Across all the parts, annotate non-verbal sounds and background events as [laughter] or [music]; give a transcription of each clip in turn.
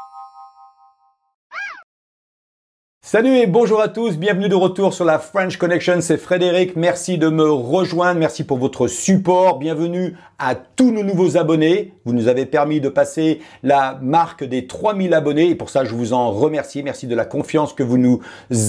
Ha ha ha ha. Salut et bonjour à tous, bienvenue de retour sur la French Connection, c'est Frédéric, merci de me rejoindre, merci pour votre support, bienvenue à tous nos nouveaux abonnés, vous nous avez permis de passer la marque des 3000 abonnés et pour ça je vous en remercie, merci de la confiance que vous nous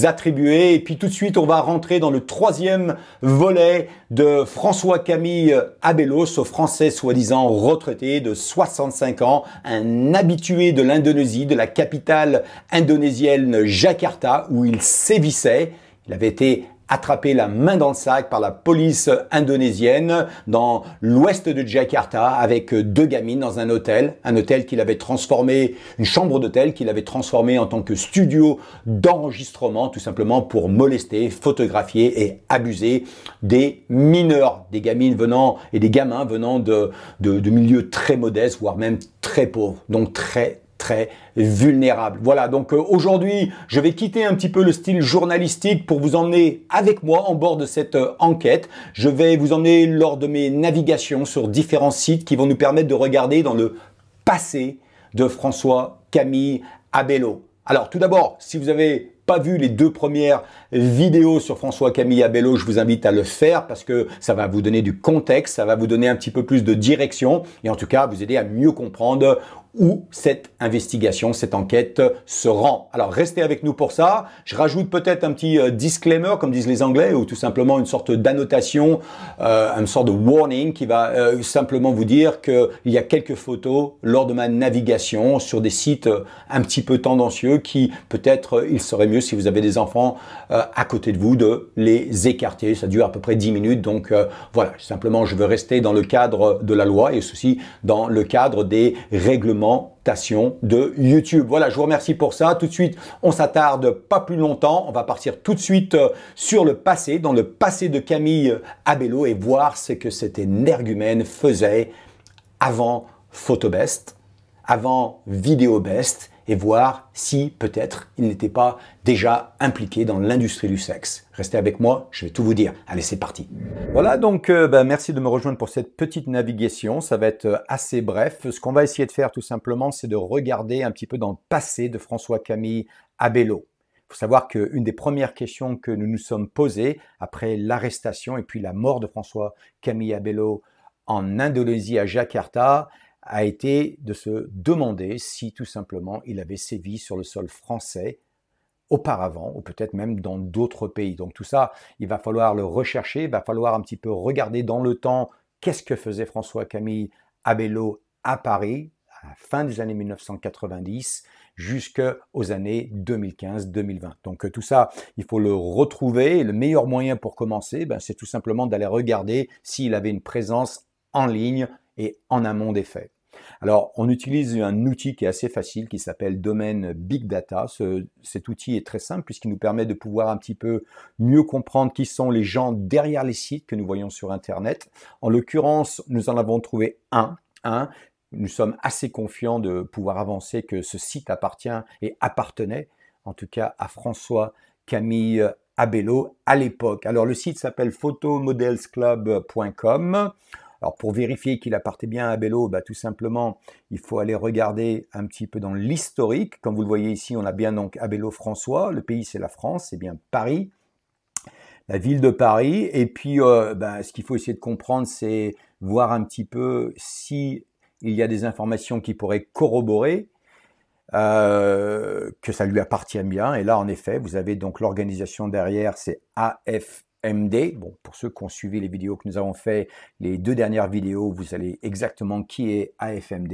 attribuez et puis tout de suite on va rentrer dans le troisième volet de François Camille Abelos, français soi-disant retraité de 65 ans, un habitué de l'Indonésie, de la capitale indonésienne Jakarta où il sévissait. Il avait été attrapé la main dans le sac par la police indonésienne dans l'ouest de Jakarta avec deux gamines dans un hôtel, un hôtel qu'il avait transformé, une chambre d'hôtel qu'il avait transformé en tant que studio d'enregistrement tout simplement pour molester, photographier et abuser des mineurs, des gamines venant et des gamins venant de, de, de milieux très modestes, voire même très pauvres, donc très très vulnérable. Voilà, donc euh, aujourd'hui, je vais quitter un petit peu le style journalistique pour vous emmener avec moi en bord de cette euh, enquête. Je vais vous emmener lors de mes navigations sur différents sites qui vont nous permettre de regarder dans le passé de François Camille Abello. Alors tout d'abord, si vous avez pas vu les deux premières vidéos sur François Camille Abello, je vous invite à le faire parce que ça va vous donner du contexte, ça va vous donner un petit peu plus de direction et en tout cas vous aider à mieux comprendre où cette investigation, cette enquête se rend. Alors restez avec nous pour ça. Je rajoute peut-être un petit euh, disclaimer, comme disent les Anglais, ou tout simplement une sorte d'annotation, euh, une sorte de warning qui va euh, simplement vous dire qu'il y a quelques photos lors de ma navigation sur des sites un petit peu tendancieux qui peut-être il serait mieux si vous avez des enfants à côté de vous de les écarter. Ça dure à peu près 10 minutes. Donc voilà, simplement je veux rester dans le cadre de la loi et aussi dans le cadre des règlements de YouTube. Voilà, je vous remercie pour ça. Tout de suite, on s'attarde pas plus longtemps. On va partir tout de suite euh, sur le passé, dans le passé de Camille Abello et voir ce que cet énergumène faisait avant Photobest, avant Vidéobest et voir si peut-être il n'était pas déjà impliqué dans l'industrie du sexe. Restez avec moi, je vais tout vous dire. Allez, c'est parti. Voilà, donc euh, bah, merci de me rejoindre pour cette petite navigation. Ça va être euh, assez bref. Ce qu'on va essayer de faire tout simplement, c'est de regarder un petit peu dans le passé de François Camille Abello. Il faut savoir qu'une des premières questions que nous nous sommes posées après l'arrestation et puis la mort de François Camille Abello en Indonésie à Jakarta, a été de se demander si tout simplement il avait sévi sur le sol français auparavant, ou peut-être même dans d'autres pays. Donc tout ça, il va falloir le rechercher, il va falloir un petit peu regarder dans le temps qu'est-ce que faisait François Camille Abello à Paris à la fin des années 1990 jusqu'aux années 2015-2020. Donc tout ça, il faut le retrouver. le meilleur moyen pour commencer, ben, c'est tout simplement d'aller regarder s'il avait une présence en ligne et en amont des faits. Alors, on utilise un outil qui est assez facile qui s'appelle Domaine Big Data. cet outil est très simple puisqu'il nous permet de pouvoir un petit peu mieux comprendre qui sont les gens derrière les sites que nous voyons sur Internet. En l'occurrence, nous en avons trouvé un. Un, nous sommes assez confiants de pouvoir avancer que ce site appartient et appartenait, en tout cas, à François Camille Abello à l'époque. Alors le site s'appelle photomodelsclub.com. Alors pour vérifier qu'il appartenait bien à Bello, bah, tout simplement, il faut aller regarder un petit peu dans l'historique. Comme vous le voyez ici, on a bien donc Abello François, le pays c'est la France, c'est bien Paris, la ville de Paris. Et puis euh, bah, ce qu'il faut essayer de comprendre, c'est voir un petit peu si il y a des informations qui pourraient corroborer euh, que ça lui appartient bien. Et là, en effet, vous avez donc l'organisation derrière, c'est AFP. MD. Bon, pour ceux qui ont suivi les vidéos que nous avons fait, les deux dernières vidéos, vous savez exactement qui est AFMD.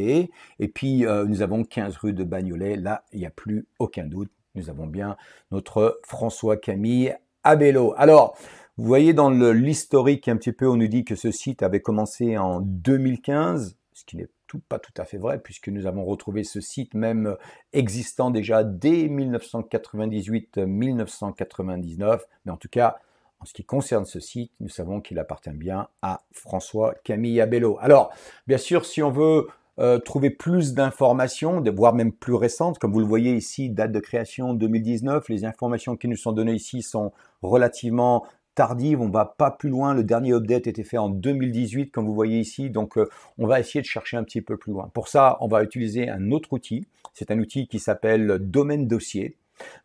Et puis, euh, nous avons 15 rue de Bagnolet. Là, il n'y a plus aucun doute. Nous avons bien notre François Camille Abello. Alors, vous voyez dans l'historique un petit peu, on nous dit que ce site avait commencé en 2015, ce qui n'est tout, pas tout à fait vrai, puisque nous avons retrouvé ce site même existant déjà dès 1998-1999. Mais en tout cas, en ce qui concerne ce site, nous savons qu'il appartient bien à François Camille Abello. Alors, bien sûr, si on veut euh, trouver plus d'informations, voire même plus récentes, comme vous le voyez ici, date de création 2019, les informations qui nous sont données ici sont relativement tardives. on va pas plus loin. Le dernier update était fait en 2018, comme vous voyez ici. Donc, euh, on va essayer de chercher un petit peu plus loin. Pour ça, on va utiliser un autre outil. C'est un outil qui s'appelle Domaine Dossier.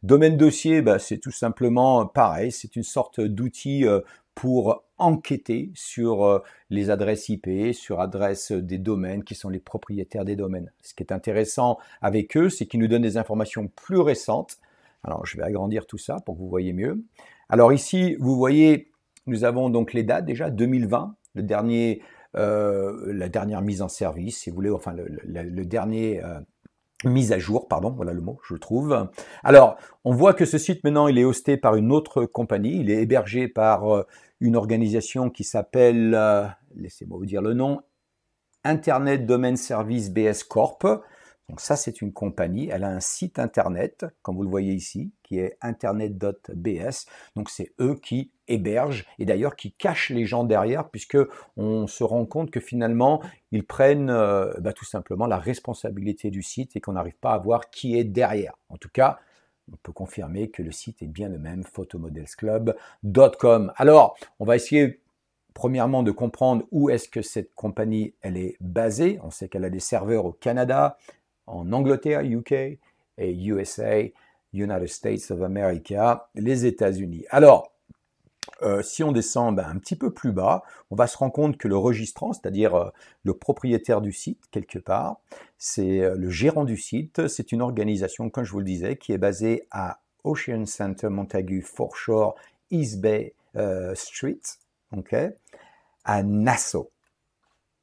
Domaine dossier, bah, c'est tout simplement euh, pareil, c'est une sorte d'outil euh, pour enquêter sur euh, les adresses IP, sur adresses des domaines qui sont les propriétaires des domaines. Ce qui est intéressant avec eux, c'est qu'ils nous donnent des informations plus récentes. Alors, je vais agrandir tout ça pour que vous voyez mieux. Alors ici, vous voyez, nous avons donc les dates déjà 2020, la dernière mise en service, si vous voulez, enfin le, dernier mise à jour, pardon, voilà le mot, je trouve. Alors, on voit que ce site maintenant, il est hosté par une autre compagnie, il est hébergé par euh, une organisation qui s'appelle, euh, laissez-moi vous dire le nom, Internet Domain Service BS Corp. Donc ça, c'est une compagnie. Elle a un site internet, comme vous le voyez ici, qui est internet.bs. Donc c'est eux qui hébergent et d'ailleurs qui cachent les gens derrière, puisque on se rend compte que finalement ils prennent euh, bah, tout simplement la responsabilité du site et qu'on n'arrive pas à voir qui est derrière. En tout cas, on peut confirmer que le site est bien le même, photomodelsclub.com. Alors, on va essayer premièrement de comprendre où est-ce que cette compagnie elle est basée. On sait qu'elle a des serveurs au Canada, en Angleterre, UK, et USA, United States of America, les États-Unis. Alors, euh, si on descend ben, un petit peu plus bas, on va se rendre compte que le registrant, c'est-à-dire euh, le propriétaire du site quelque part, c'est euh, le gérant du site, c'est une organisation, comme je vous le disais, qui est basée à Ocean Center Montagu Foreshore East Bay Street, OK, à Nassau.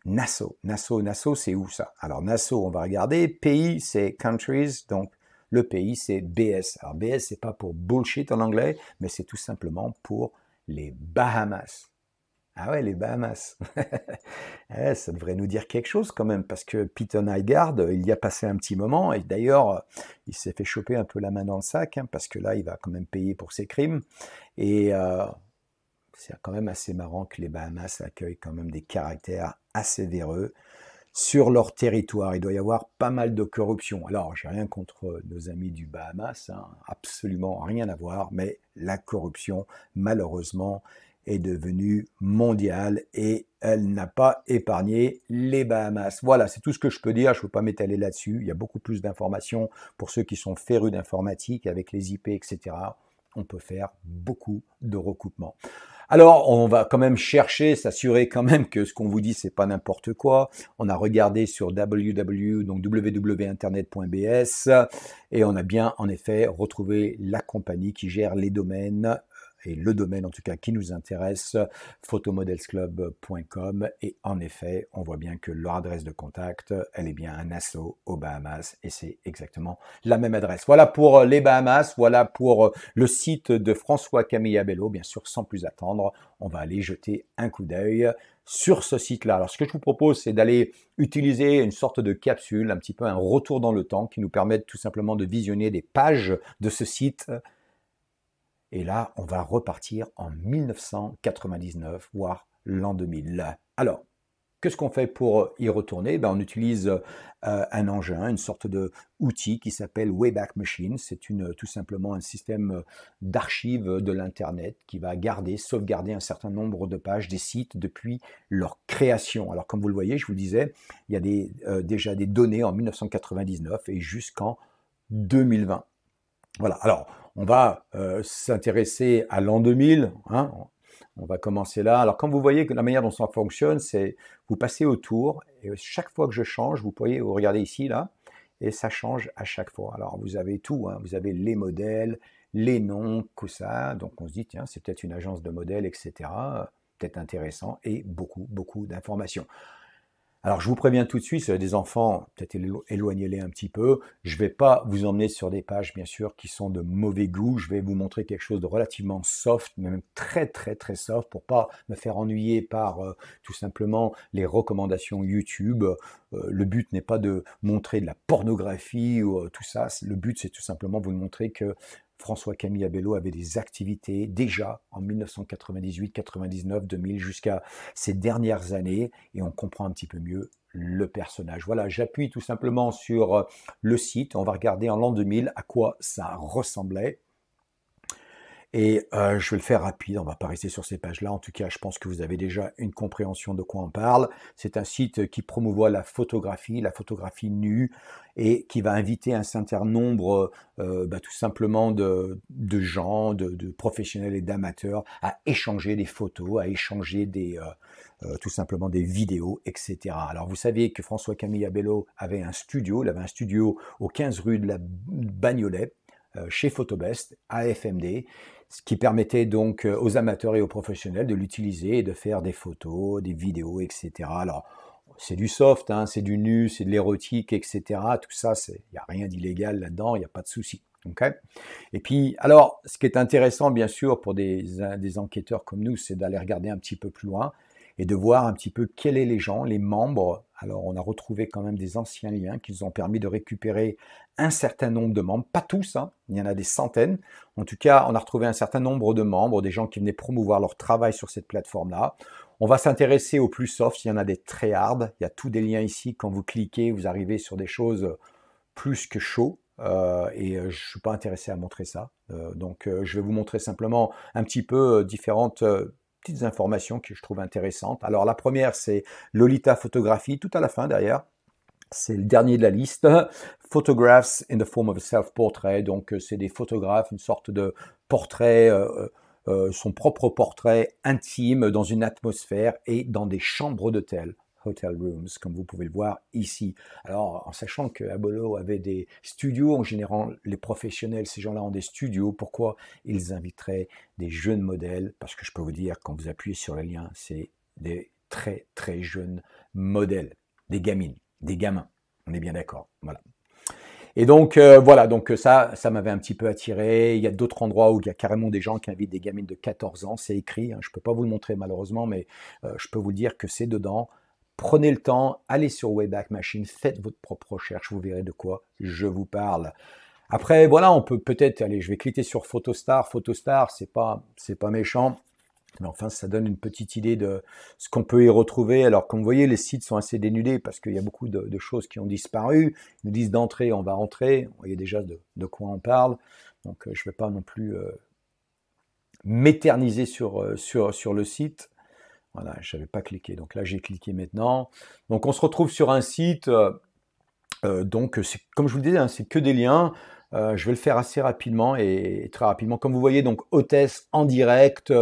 Nassau. Nassau, Nassau, c'est où ça Alors Nassau, on va regarder. Pays, c'est countries, donc le pays, c'est BS. Alors BS, c'est pas pour bullshit en anglais, mais c'est tout simplement pour les Bahamas. Ah ouais, les Bahamas. [laughs] Eh, ça devrait nous dire quelque chose quand même, parce que Peter Highgard, il y a passé un petit moment, et d'ailleurs, il s'est fait choper un peu la main dans le sac, hein, parce que là, il va quand même payer pour ses crimes. Et euh, c'est quand même assez marrant que les Bahamas accueillent quand même des caractères assez véreux sur leur territoire. Il doit y avoir pas mal de corruption. Alors, j'ai rien contre nos amis du Bahamas, hein, absolument rien à voir, mais la corruption, malheureusement, est devenue mondiale et elle n'a pas épargné les Bahamas. Voilà, c'est tout ce que je peux dire. Je ne veux pas m'étaler là-dessus. Il y a beaucoup plus d'informations pour ceux qui sont férus d'informatique avec les IP, etc. On peut faire beaucoup de recoupements. Alors, on va quand même chercher, s'assurer quand même que ce qu'on vous dit, c'est pas n'importe quoi. On a regardé sur www, e, donc www.internet.bs e et on a bien, en effet, retrouvé la compagnie qui gère les domaines et le domaine en tout cas qui nous intéresse, photomodelsclub.com. Et en effet, on voit bien que leur adresse de contact, elle est bien un assaut aux Bahamas, et c'est exactement la même adresse. Voilà pour euh, les Bahamas, voilà pour euh, le site de François Camilla Bello. Bien sûr, sans plus attendre, on va aller jeter un coup d'œil sur ce site-là. Alors, ce que je vous propose, c'est d'aller utiliser une sorte de capsule, un petit peu un retour dans le temps, qui nous permet tout simplement de visionner des pages de ce site et là, on va repartir en 1999, voire l'an 2000. Alors, Qu'est-ce qu'on fait pour euh, y retourner ben, On utilise euh, un engin, une sorte d'outil qui s'appelle Wayback Machine. C'est euh, tout simplement un système d'archives de l'Internet qui va garder, sauvegarder un certain nombre de pages des sites depuis leur création. Alors comme vous le voyez, je vous disais, il y a déjà des données en 1999 et jusqu'en 2020. Voilà, alors on va euh, s'intéresser à l'an 2000. Hein. on va commencer là. Alors, quand vous voyez que la manière dont ça fonctionne, c'est vous passez autour et chaque fois que je change, vous pouvez vous regarder ici, là, et ça change à chaque fois. Alors, vous avez tout. Hein. vous avez les modèles, les noms, tout ça. Donc, on se dit, tiens, c'est peut-être une agence de modèles, etc. Peut-être intéressant et beaucoup, beaucoup d'informations. Alors je vous préviens tout de suite, si vous avez des enfants, peut-être éloignez-les un petit peu. Je ne vais pas vous emmener sur des pages, bien sûr, qui sont de mauvais goût. Je vais vous montrer quelque chose de relativement soft, mais même très très très soft, pour pas me faire ennuyer par euh, tout simplement les recommandations YouTube. Euh, le but n'est pas de montrer de la pornographie ou euh, tout ça. Le but, c'est tout simplement vous montrer que François Camille Abello avait des activités déjà en 1998, 99, 2000 jusqu'à ces dernières années et on comprend un petit peu mieux le personnage. Voilà, j'appuie tout simplement sur euh, le site, on va regarder en l'an 2000 à quoi ça ressemblait. Et euh, je vais le faire rapide, on ne va pas rester sur ces pages-là. En tout cas, je pense que vous avez déjà une compréhension de quoi on parle. C'est un site euh, qui promouvoit la photographie, la photographie nue, et qui va inviter un certain nombre, euh, bah, tout simplement, de, gens, de, professionnels et d'amateurs à échanger des photos, à échanger des, tout simplement des vidéos, etc. Alors, vous savez que François Camille Bello avait un studio, il avait un studio au 15 rue de la Bagnolet, chez Photobest, AFMD ce qui permettait donc euh, aux amateurs et aux professionnels de l'utiliser et de faire des photos, des vidéos, etc. Alors, c'est du soft, hein, c'est du nu, c'est de l'érotique, etc. Tout ça, il n'y a rien d'illégal là-dedans, il n'y a pas de souci. et puis, alors, ce qui est intéressant, bien sûr, pour des enquêteurs comme nous, c'est d'aller regarder un petit peu plus loin, et de voir un petit peu quels sont les gens, les membres. Alors on a retrouvé quand même des anciens liens qui nous ont permis de récupérer un certain nombre de membres, pas tous, hein, il y en a des centaines. En tout cas, on a retrouvé un certain nombre de membres, des gens qui venaient promouvoir leur travail sur cette plateforme-là. On va s'intéresser aux plus soft, il y en a des très hard, il y a tous des liens ici, quand vous cliquez, vous arrivez sur des choses plus que chauds. Euh, et euh, je ne suis pas intéressé à montrer ça. Euh, donc je vais vous montrer simplement un petit peu différentes petites informations que je trouve intéressantes. Alors la première, c'est Lolita Photographie, tout à la fin derrière. C'est le dernier de la liste. [laughs] Photographs in the form of a self-portrait. Donc euh, c'est des photographes, une sorte de portrait. Euh, euh, son propre portrait intime dans une atmosphère et dans des chambres d'hôtel hotel rooms, comme vous pouvez le voir ici. Alors, en sachant que Abolo avait des studios, en général, les professionnels, ces gens-là ont des studios, pourquoi ils inviteraient des jeunes modèles Parce que je peux vous dire, quand vous appuyez sur le lien, c'est des très très jeunes modèles, des gamines, des gamins. On est bien d'accord. Voilà. Et donc euh, voilà, donc euh, ça, ça m'avait un petit peu attiré. Il y a d'autres endroits où il y a carrément des gens qui invitent des gamines de 14 ans. C'est écrit, hein. je ne peux pas vous le montrer malheureusement, mais euh, je peux vous dire que c'est dedans. Prenez le temps, allez sur Wayback Machine, faites votre propre recherche, vous verrez de quoi je vous parle. Après, voilà, on peut peut-être, allez, je vais cliquer sur Photostar. Photostar, c'est pas, c'est pas méchant. Mais enfin, ça donne une petite idée de ce qu'on peut y retrouver. Alors, comme vous voyez, les sites sont assez dénudés parce qu'il y a beaucoup de, choses qui ont disparu. Ils nous disent d'entrer, on va rentrer. Vous voyez déjà de, quoi on parle. Donc, euh, je ne vais pas non plus euh, m'éterniser sur, euh, sur, sur le site. Voilà, je n'avais pas cliqué. Donc là, j'ai cliqué maintenant. Donc on se retrouve sur un site. Euh, euh, donc, comme je vous le disais, hein, c'est que des liens. Euh, je vais le faire assez rapidement et, et, très rapidement. Comme vous voyez, donc hôtesse en direct.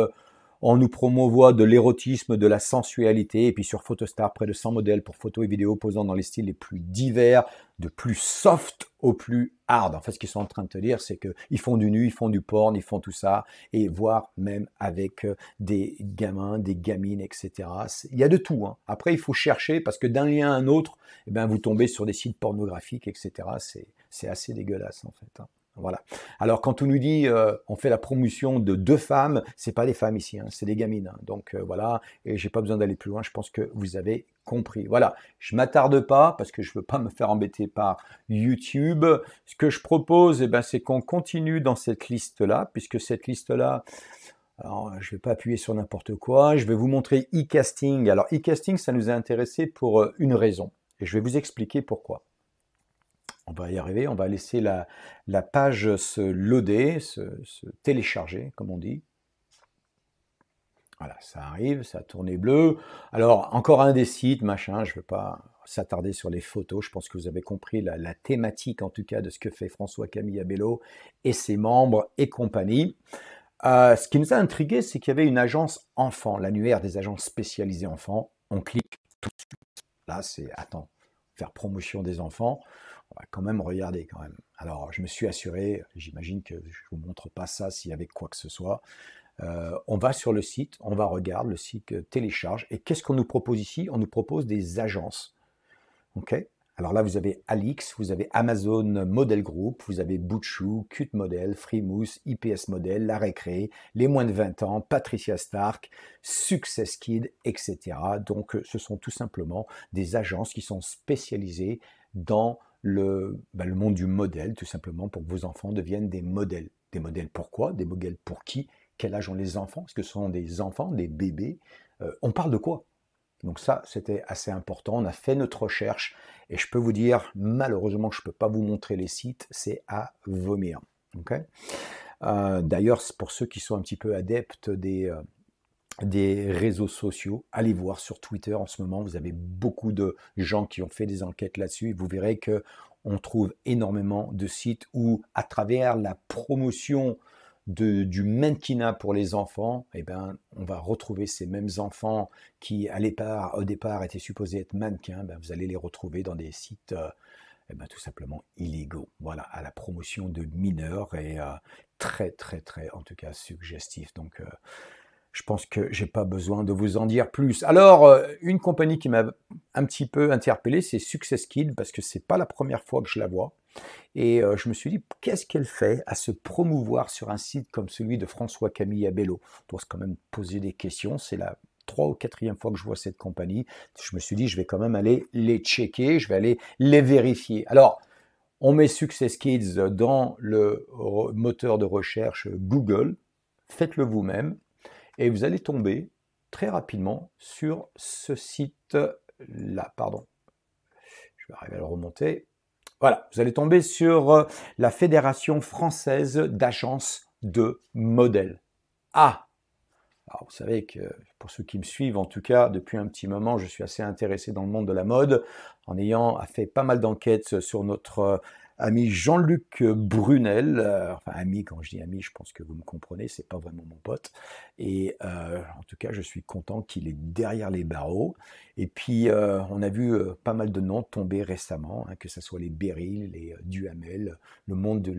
On nous promouvoit de l'érotisme, de la sensualité, et puis sur Photostar, près de 100 modèles pour photos et vidéos posant dans les styles les plus divers, de plus soft au plus hard. En fait, ce qu'ils sont en train de te dire, c'est qu'ils font du nu, ils font du porn, ils font tout ça, et voire même avec euh, des gamins, des gamines, etc. Il y a de tout. Hein. Après, il faut chercher, parce que d'un lien à un autre, eh bien, vous tombez sur des sites pornographiques, etc. C'est assez dégueulasse, en fait. Hein. Voilà. Alors quand on nous dit euh, on fait la promotion de deux femmes, c'est pas des femmes ici, hein, c'est des gamines. Hein. Donc euh, voilà, et j'ai pas besoin d'aller plus loin. Je pense que vous avez compris. Voilà. Je m'attarde pas parce que je veux pas me faire embêter par YouTube. Ce que je propose, eh ben, c'est qu'on continue dans cette liste là, puisque cette liste là. je ne vais pas appuyer sur n'importe quoi. Je vais vous montrer e-casting. Alors, e-casting, ça nous a intéressé pour euh, une raison. Et je vais vous expliquer pourquoi on va y arriver, on va laisser la, page se loader, se, télécharger, comme on dit. Voilà, ça arrive, ça a tourné bleu. Alors, encore un des sites, machin, je ne veux pas s'attarder sur les photos. Je pense que vous avez compris la, thématique, en tout cas, de ce que fait François Camille Abello et ses membres et compagnie. Euh, ce qui nous a intrigué, c'est qu'il y avait une agence enfant, l'annuaire des agences spécialisées enfants. On clique tout de suite. Là, c'est, attends, faire promotion des enfants on va quand même regarder quand même. Alors, je me suis assuré, j'imagine que je ne vous montre pas ça s'il y avait quoi que ce soit. Euh, on va sur le site, on va regarder, le site euh, télécharge. Et qu'est-ce qu'on nous propose ici On nous propose des agences. OK alors là, vous avez Alix, vous avez Amazon Model Group, vous avez Butchou, Cute Model, Freemousse, IPS Model, La Récré, Les Moins de 20 ans, Patricia Stark, Success Kid, etc. Donc euh, ce sont tout simplement des agences qui sont spécialisées dans le, bah, le monde du modèle, tout simplement, pour que vos enfants deviennent des modèles. Des modèles pourquoi Des modèles pour qui Quel âge ont les enfants Est-ce que ce sont des enfants, des bébés euh, On parle de quoi donc ça, c'était assez important. On a fait notre recherche et je peux vous dire, malheureusement, je ne peux pas vous montrer les sites, c'est à vomir. Euh, d'ailleurs, pour ceux qui sont un petit peu adeptes des, euh, des réseaux sociaux. Allez voir sur Twitter en ce moment, vous avez beaucoup de gens qui ont fait des enquêtes là-dessus. Vous verrez que on trouve énormément de sites où, à travers la promotion de, du mannequinat pour les enfants, eh ben, on va retrouver ces mêmes enfants qui, à au départ, étaient supposés être mannequins. Ben, vous allez les retrouver dans des sites euh, eh ben, tout simplement illégaux. Voilà, à la promotion de mineurs et euh, très, très, très, en tout cas, suggestif. Donc, euh, je pense que j'ai pas besoin de vous en dire plus. Alors, euh, une compagnie qui m'a un petit peu interpellé, c'est Success Kids, parce que c'est pas la première fois que je la vois. Et euh, je me suis dit, qu'est-ce qu'elle fait à se promouvoir sur un site comme celui de François Camille Abello On doit quand même poser des questions. C'est la trois ou quatrième fois que je vois cette compagnie. Je me suis dit, je vais quand même aller les checker, je vais aller les vérifier. Alors, on met Success Kids dans le moteur de recherche Google. Faites-le vous-même et vous allez tomber très rapidement sur ce site-là. Pardon, je vais arriver à le remonter. Voilà, vous allez tomber sur euh, la Fédération française d'agences de modèles. Ah Alors vous savez que pour ceux qui me suivent, en tout cas depuis un petit moment, je suis assez intéressé dans le monde de la mode en ayant fait pas mal d'enquêtes sur notre euh, ami Jean-Luc Brunel, euh, enfin ami, quand je dis ami, je pense que vous me comprenez, c'est pas vraiment mon pote. Et euh, en tout cas, je suis content qu'il est derrière les barreaux. Et puis, euh, on a vu pas mal de noms tomber récemment, hein, que ce soit les Beryl, les Duhamel, le monde de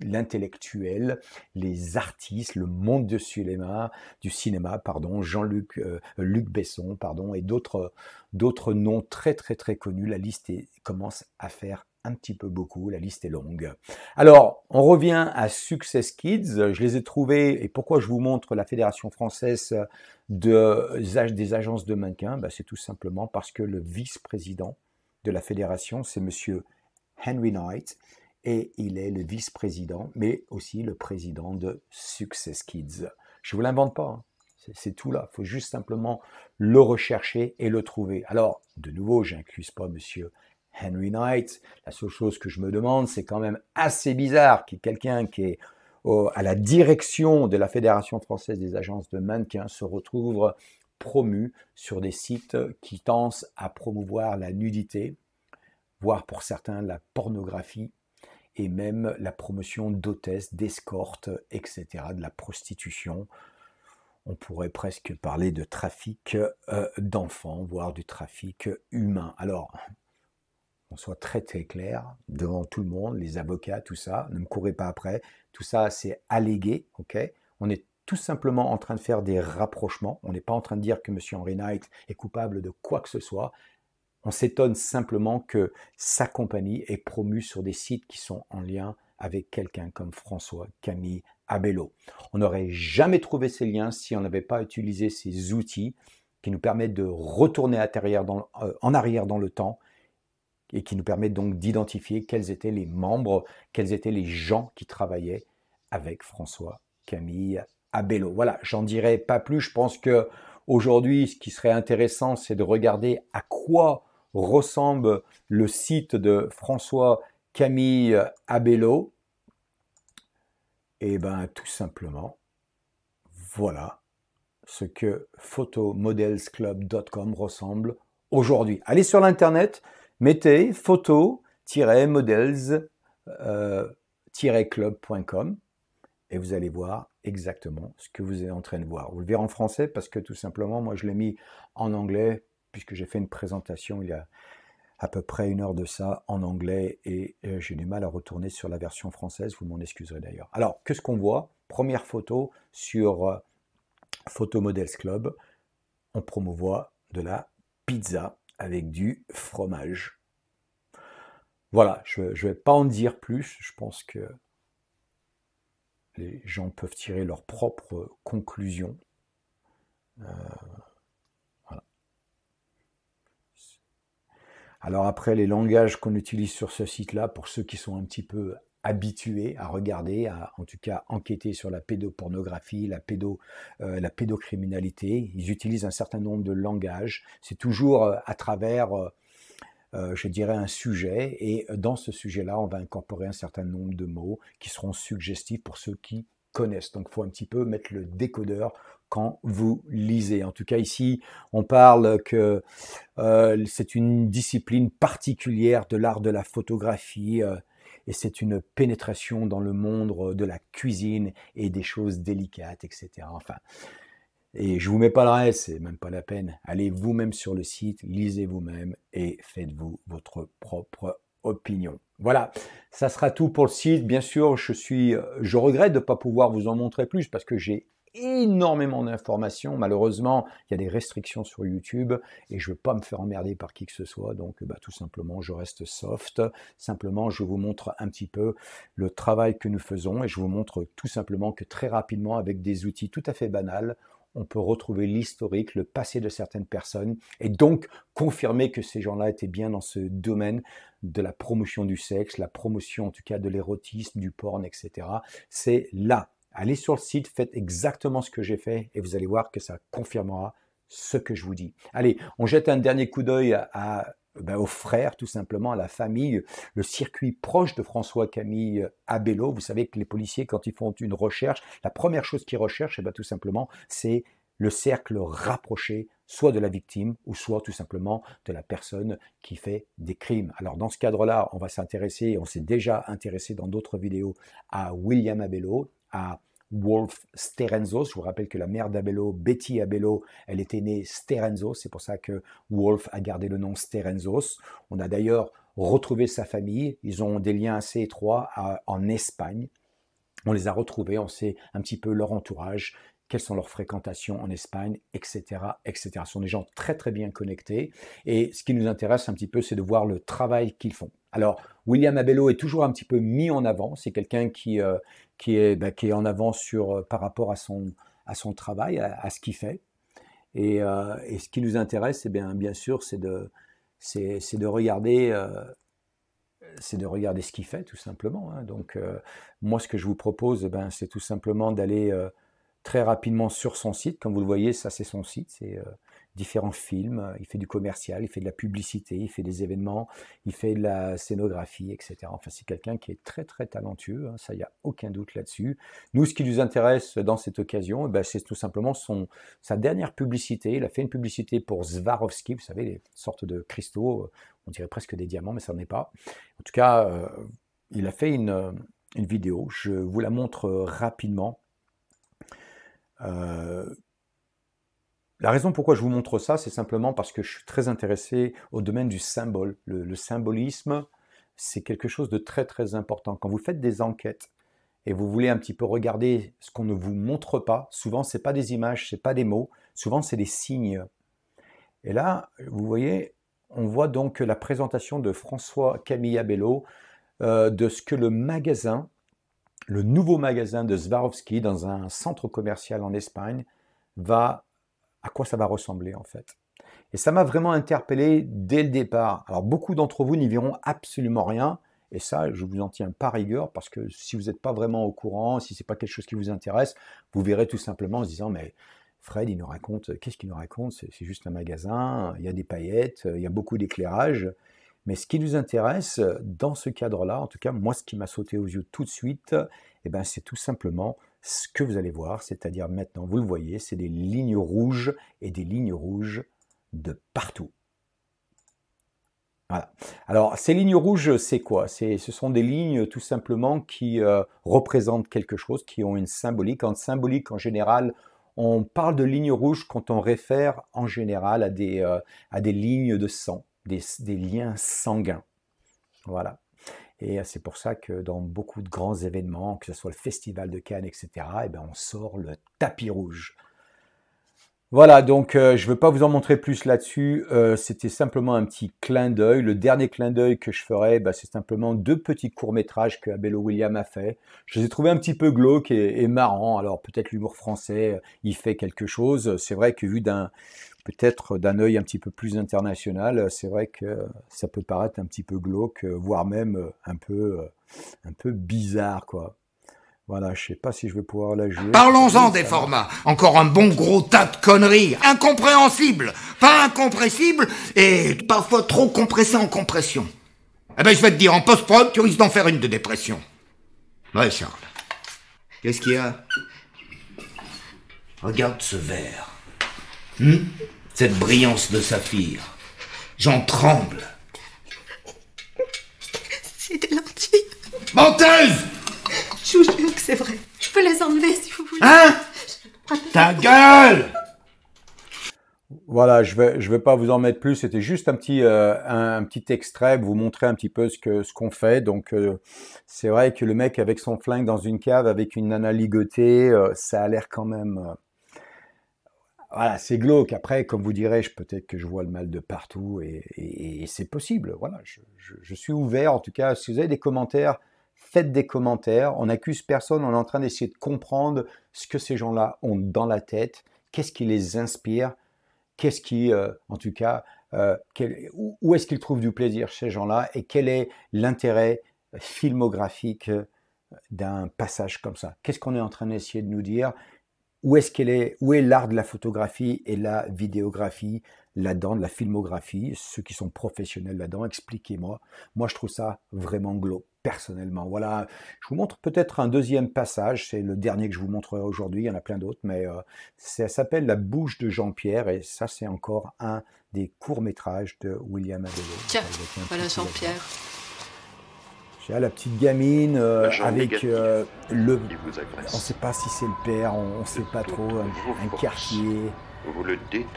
l'intellectuel, les artistes, le monde du cinéma, du cinéma pardon, Jean-Luc Luc Besson, pardon, et d'autres d'autres noms très très très connus. La liste commence à faire un petit peu beaucoup, la liste est longue. Alors, on revient à Success Kids, je les ai trouvés, et pourquoi je vous montre la Fédération française des agences de mannequins bah, C'est tout simplement parce que le vice-président de la fédération, c'est monsieur Henry Knight, et il est le vice-président, mais aussi le président de Success Kids. Je ne vous l'invente pas, hein. C'est tout là. Il faut juste simplement le rechercher et le trouver. Alors, de nouveau, j'inclus pas Monsieur Henry Knight. La seule chose que je me demande, c'est quand même assez bizarre qu'il quelqu'un qui est à la direction de la Fédération française des agences de mannequins se retrouve promu sur des sites qui tendent à promouvoir la nudité, voire pour certains la pornographie et même la promotion d'hôtesses, d'escortes, etc., de la prostitution. On pourrait presque parler de trafic euh, d'enfants, voire du trafic humain. Alors, on soit très très clair devant tout le monde, les avocats, tout ça. Ne me courez pas après. Tout ça, c'est allégué, ok On est tout simplement en train de faire des rapprochements. On n'est pas en train de dire que M. Henry Knight est coupable de quoi que ce soit. On s'étonne simplement que sa compagnie est promue sur des sites qui sont en lien avec quelqu'un comme François Camille Abello. On n'aurait jamais trouvé ces liens si on n'avait pas utilisé ces outils qui nous permettent de retourner euh, en arrière dans le temps et qui nous permet donc d'identifier quels étaient les membres, quels étaient les gens qui travaillaient avec François Camille Abello. Voilà, j'en dirai pas plus. Je pense que aujourd'hui, ce qui serait intéressant, c'est de regarder à quoi ressemble le site de François Camille Abello. Et eh ben, tout simplement, voilà ce que photomodelsclub.com ressemble aujourd'hui. Allez sur l'internet, mettez photo-models-club.com euh, et vous allez voir exactement ce que vous êtes en train de voir. Vous le verrez en français parce que tout simplement, moi je l'ai mis en anglais puisque j'ai fait une présentation il y a à peu près une heure de ça en anglais et euh, j'ai du mal à retourner sur la version française, vous m'en excuserez d'ailleurs. Alors, qu'est-ce qu'on voit Première photo sur euh, Photo Models Club, on promouvoit de la pizza avec du fromage. Voilà, je vais pas en dire plus. Je pense que les gens peuvent tirer leurs propres conclusions. Euh, voilà. Alors après, les langages qu'on utilise sur ce site-là, pour ceux qui sont un petit peu habitués à regarder, à en tout cas enquêter sur la pédopornographie, la, pédo, euh, la pédocriminalité. Ils utilisent un certain nombre de langages. C'est toujours euh, à travers, euh, je dirais, un sujet. Et dans ce sujet-là, on va incorporer un certain nombre de mots qui seront suggestifs pour ceux qui connaissent. Donc il faut un petit peu mettre le décodeur quand vous lisez. En tout cas, ici, on parle que c'est une discipline particulière de l'art de la photographie et c'est une pénétration dans le monde euh, de la cuisine et des choses délicates, etc. Enfin, et je vous mets pas le reste, c'est même pas la peine. Allez vous-même sur le site, lisez vous-même et faites-vous votre propre opinion. Voilà, ça sera tout pour le site. Bien sûr, je suis, euh, je regrette de ne pas pouvoir vous en montrer plus parce que j'ai énormément d'informations. Malheureusement, il y a des restrictions sur YouTube et je veux pas me faire emmerder par qui que ce soit. Donc, bah, tout simplement, je reste soft. Simplement, je vous montre un petit peu le travail que nous faisons et je vous montre tout simplement que très rapidement, avec des outils tout à fait banals, on peut retrouver l'historique, le passé de certaines personnes et donc confirmer que ces gens-là étaient bien dans ce domaine de la promotion du sexe, la promotion en tout cas de l'érotisme, du porn, etc. C'est là Allez sur le site, faites exactement ce que j'ai fait et vous allez voir que ça confirmera ce que je vous dis. Allez, on jette un dernier coup d'œil ben, aux frères, tout simplement, à la famille, le circuit proche de François-Camille euh, Abello. Vous savez que les policiers, quand ils font une recherche, la première chose qu'ils recherchent, eh ben, tout simplement, c'est le cercle rapproché, soit de la victime, ou soit tout simplement de la personne qui fait des crimes. Alors dans ce cadre-là, on va s'intéresser, on s'est déjà intéressé dans d'autres vidéos à William Abello, à Wolf Sterenzos, Je vous rappelle que la mère d'Abello, Betty Abello, elle était née Sterenzos, C'est pour ça que Wolf a gardé le nom Sterenzos. On a d'ailleurs retrouvé sa famille. Ils ont des liens assez étroits en Espagne. On les a retrouvés, on sait un petit peu leur entourage, quelles sont leurs fréquentations en Espagne, etc., etc. Ce sont des gens très très bien connectés. Et ce qui nous intéresse un petit peu, c'est de voir le travail qu'ils font. Alors, William Abello est toujours un petit peu mis en avant. C'est quelqu'un qui, euh, qui, est, bah, qui est en avant sur, euh, par rapport à son, à son travail, à, ce qu'il fait. Euh, et, ce qui nous intéresse, eh bien, bien sûr, c'est de, c'est, de regarder. c'est de regarder ce qu'il fait, tout simplement. Hein. Donc, moi, ce que je vous propose, eh ben, c'est tout simplement d'aller très rapidement sur son site. Comme vous le voyez, ça, c'est son site différents films, euh, il fait du commercial, il fait de la publicité, il fait des événements, il fait de la scénographie, etc. Enfin, c'est quelqu'un qui est très très talentueux, hein, ça, il n'y a aucun doute là-dessus. Nous, ce qui nous intéresse dans cette occasion, eh ben, c'est tout simplement son, sa dernière publicité. Il a fait une publicité pour Swarovski, vous savez, les sortes de cristaux, euh, on dirait presque des diamants, mais ça n'en est pas. En tout cas, euh, il a fait une, une vidéo, je vous la montre rapidement. La raison pourquoi je vous montre ça, c'est simplement parce que je suis très intéressé au domaine du symbole. Le, symbolisme, c'est quelque chose de très très important. Quand vous faites des enquêtes et vous voulez un petit peu regarder ce qu'on ne vous montre pas, souvent c'est pas des images, c'est pas des mots, souvent c'est des signes. Et là, vous voyez, on voit donc la présentation de François Camilla Bello euh, de ce que le magasin, le nouveau magasin de Swarovski dans un centre commercial en Espagne, va à quoi ça va ressembler en fait. Et ça m'a vraiment interpellé dès le départ. Alors beaucoup d'entre vous n'y verront absolument rien. Et ça, je vous en tiens par rigueur parce que si vous n'êtes pas vraiment au courant, si ce c'est pas quelque chose qui vous intéresse, vous verrez tout simplement en se disant mais Fred, il nous raconte, qu'est-ce qu'il nous raconte C'est juste un magasin, il y a des paillettes, il y a beaucoup d'éclairage. Mais ce qui nous intéresse dans ce cadre-là, en tout cas, moi, ce qui m'a sauté aux yeux tout de suite, et eh ben, c'est tout simplement ce que vous allez voir, c'est-à-dire maintenant, vous le voyez, c'est des lignes rouges et des lignes rouges de partout. Voilà. Alors, ces lignes rouges, c'est quoi Ce sont des lignes tout simplement qui euh, représentent quelque chose, qui ont une symbolique. En symbolique, en général, on parle de lignes rouges quand on réfère en général à des, euh, à des lignes de sang, des, des liens sanguins. Voilà. Et euh, c'est pour ça que dans beaucoup de grands événements, que ce soit le Festival de Cannes, etc., et eh bien, on sort le tapis rouge. Voilà, donc euh, je ne veux pas vous en montrer plus là-dessus. Euh, c'était simplement un petit clin d'œil. Le dernier clin d'œil que je ferai, bah, c'est simplement deux petits courts-métrages que Abello William a fait. Je les ai trouvés un petit peu glauques et, et marrants. Alors peut-être l'humour français il fait quelque chose. C'est vrai que vu d'un peut-être d'un œil un petit peu plus international, euh, c'est vrai que euh, ça peut paraître un petit peu glauque, euh, voire même un peu, un peu bizarre, quoi. Voilà, je sais pas si je vais pouvoir la jouer. Parlons-en des formats. Encore un bon gros tas de conneries. Incompréhensibles, pas incompressibles, et parfois trop compressés en compression. Eh ben, je vais te dire, en post-prod, tu risques d'en faire une de dépression. Ouais, Charles. Qu'est-ce qu'il y a Regarde ce verre. Hmm? Cette brillance de saphir. J'en tremble. C'est des lentilles. Menteuse Je vous jure que c'est vrai. Je peux les enlever si vous voulez. Hein Ta gueule voilà, je ne vais, je vais pas vous en mettre plus. C'était juste un petit, euh, un, petit extrait pour vous montrer un petit peu ce qu'on ce fait. Donc, euh, c'est vrai que le mec avec son flingue dans une cave, avec une nana ligotée, euh, ça a l'air quand même voilà, c'est glauque. Après, comme vous direz, peut-être que je vois le mal de partout et, c'est possible. Voilà, je, suis ouvert. En tout cas, si vous avez des commentaires, faites des commentaires. On n'accuse personne. On est en train d'essayer de comprendre ce que ces gens-là ont dans la tête. Qu'est-ce qui les inspire Qu'est-ce qui, euh, en tout cas, euh, où est-ce qu'ils trouvent du plaisir ces gens-là et quel est l'intérêt filmographique euh, d'un passage comme ça Qu'est-ce qu'on est en train d'essayer de nous dire où est-ce qu'elle est, où est l'art de la photographie et la vidéographie là-dedans, de la filmographie, ceux qui sont professionnels là-dedans, expliquez-moi. Moi, je trouve ça vraiment glauque, personnellement. Voilà, je vous montre peut-être un deuxième passage, c'est le dernier que je vous montrerai aujourd'hui, il y en a plein d'autres, mais euh, ça s'appelle La bouche de Jean-Pierre, et ça, c'est encore un des courts-métrages de William Abello. Tiens, voilà Jean-Pierre la petite gamine euh, avec euh, le. On ne sait pas si c'est le père, on ne sait pas trop. Un, quartier.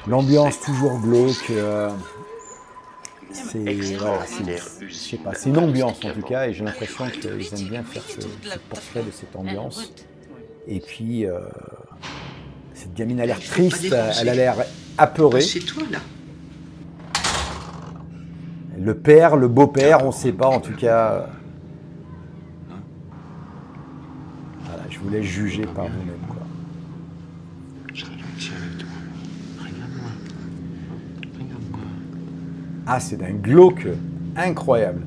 L'ambiance toujours glauque. Euh, c'est pas, c'est une ambiance en tout cas, et j'ai l'impression qu'ils aiment bien faire ce, portrait de cette ambiance. Et puis, cette gamine a l'air triste, elle a l'air apeurée. le père, le beau-père, on ne sait pas en tout cas. vous laisse juger par vous-même. Ah, c'est d'un glauque incroyable.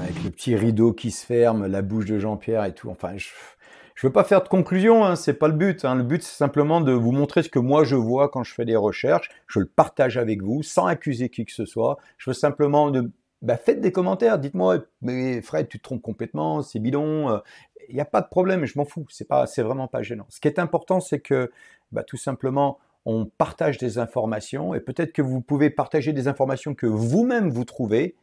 avec le petit rideau qui se ferme, la bouche de Jean-Pierre et tout. Enfin, je ne veux pas faire de conclusion, hein, c'est pas le but. Hein. Le but, c'est simplement de vous montrer ce que moi je vois quand je fais des recherches. Je le partage avec vous, sans accuser qui que ce soit. Je veux simplement de bah faites des commentaires, dites-moi, mais Fred, tu te trompes complètement, c'est bidon. Il euh, n'y a pas de problème, je m'en fous, c'est pas, c'est vraiment pas gênant. Ce qui est important, c'est que bah, tout simplement, on partage des informations et peut-être que vous pouvez partager des informations que vous-même vous trouvez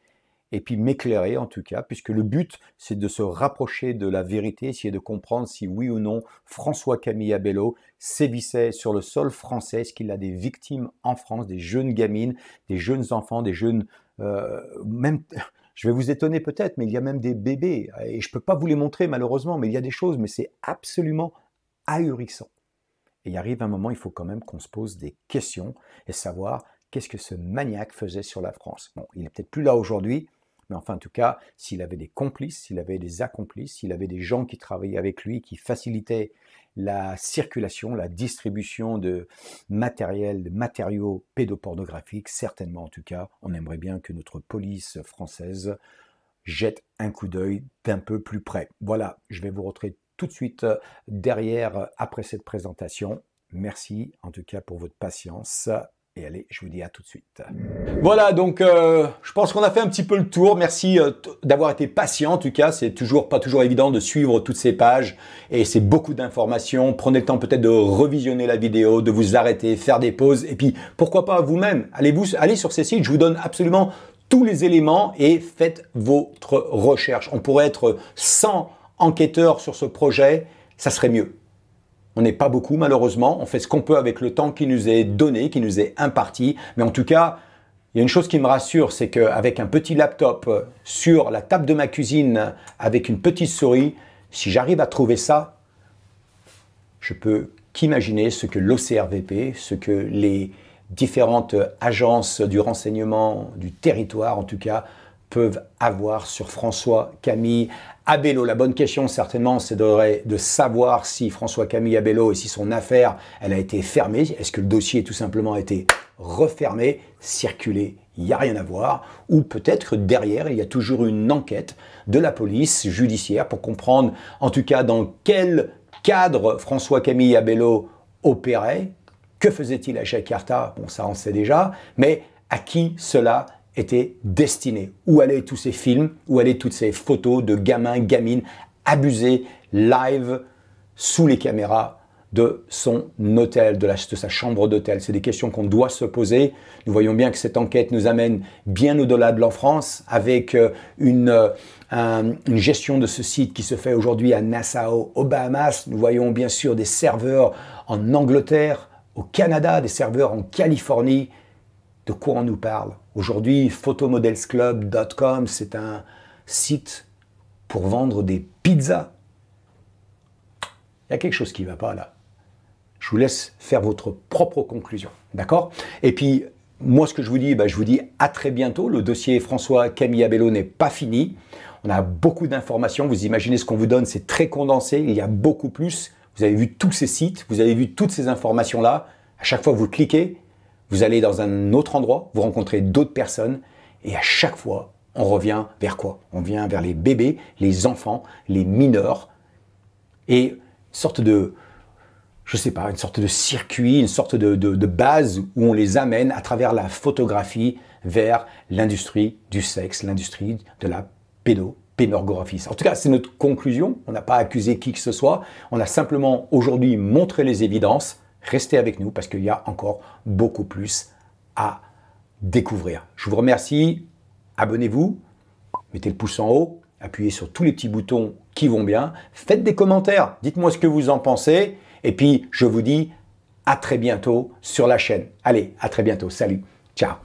et puis m'éclairer en tout cas, puisque le but c'est de se rapprocher de la vérité, essayer de comprendre si oui ou non François Camille Abello sévissait sur le sol français, est-ce qu'il a des victimes en France, des jeunes gamines, des jeunes enfants, des jeunes euh, même, je vais vous étonner peut-être, mais il y a même des bébés, et je ne peux pas vous les montrer malheureusement, mais il y a des choses, mais c'est absolument ahurissant. Et il arrive un moment, il faut quand même qu'on se pose des questions et savoir qu'est-ce que ce maniaque faisait sur la France. Bon, il n'est peut-être plus là aujourd'hui, mais enfin en tout cas, s'il avait des complices, s'il avait des accomplices, s'il avait des gens qui travaillaient avec lui, qui facilitaient la circulation, la distribution de matériel, de matériaux pédopornographiques, certainement en tout cas, on aimerait bien que notre police française jette un coup d'œil d'un peu plus près. Voilà, je vais vous retrouver tout de suite euh, derrière euh, après cette présentation. Merci en tout cas pour votre patience et allez, je vous dis à tout de suite. Voilà, donc euh, je pense qu'on a fait un petit peu le tour. Merci euh, d'avoir été patient. En tout cas, c'est toujours pas toujours évident de suivre toutes ces pages et c'est beaucoup d'informations. Prenez le temps peut-être de revisionner la vidéo, de vous arrêter, faire des pauses et puis pourquoi pas vous-même. Allez vous allez sur ces sites. Je vous donne absolument tous les éléments et faites votre recherche. On pourrait être 100 enquêteurs sur ce projet, ça serait mieux. On n'est pas beaucoup malheureusement, on fait ce qu'on peut avec le temps qui nous est donné, qui nous est imparti, mais en tout cas, il y a une chose qui me rassure, c'est qu'avec un petit laptop euh, sur la table de ma cuisine, avec une petite souris, si j'arrive à trouver ça, je peux qu'imaginer ce que l'OCRVP, ce que les différentes agences du renseignement du territoire, en tout cas, peuvent avoir sur François, Camille, Abello, la bonne question certainement, c'est de, savoir si François Camille Abello et si son affaire, elle a été fermée. Est-ce que le dossier tout simplement a été refermé, circulé il n'y a rien à voir, ou peut-être que derrière, il y a toujours une enquête de la police judiciaire pour comprendre en tout cas dans quel cadre François Camille Abello opérait, que faisait-il à Jakarta, bon ça on sait déjà, mais à qui cela était destiné. Où allaient tous ces films Où allaient toutes ces photos de gamins, gamines abusés, live, sous les caméras de son hôtel, de, sa chambre d'hôtel. C'est des questions qu'on doit se poser. Nous voyons bien que cette enquête nous amène bien au-delà de l'enfance avec euh, une, euh, une gestion de ce site qui se fait aujourd'hui à Nassau, aux Bahamas. Nous voyons bien sûr des serveurs en Angleterre, au Canada, des serveurs en Californie, de quoi on nous parle. Aujourd'hui, photomodelsclub.com, c'est un site pour vendre des pizzas. Il y a quelque chose qui ne va pas là. Je vous laisse faire votre propre conclusion. D'accord Et puis, moi, ce que je vous dis, bah, je vous dis à très bientôt. Le dossier François Camille Abello n'est pas fini. On a beaucoup d'informations. Vous imaginez ce qu'on vous donne, c'est très condensé. Il y a beaucoup plus. Vous avez vu tous ces sites, vous avez vu toutes ces informations-là. À chaque fois, vous cliquez vous allez dans un autre endroit, vous rencontrez d'autres personnes, et à chaque fois, on revient vers quoi On vient vers les bébés, les enfants, les mineurs, et une sorte de, je sais pas, une sorte de circuit, une sorte de, base où on les amène à travers la photographie vers l'industrie du sexe, l'industrie de la pédo En tout cas, c'est notre conclusion. On n'a pas accusé qui que ce soit. On a simplement aujourd'hui montré les évidences Restez avec nous parce qu'il y a encore beaucoup plus à découvrir. Je vous remercie. Abonnez-vous. Mettez le pouce en haut. Appuyez sur tous les petits boutons qui vont bien. Faites des commentaires. Dites-moi ce que vous en pensez. Et puis, je vous dis à très bientôt sur la chaîne. Allez, à très bientôt. Salut. Ciao.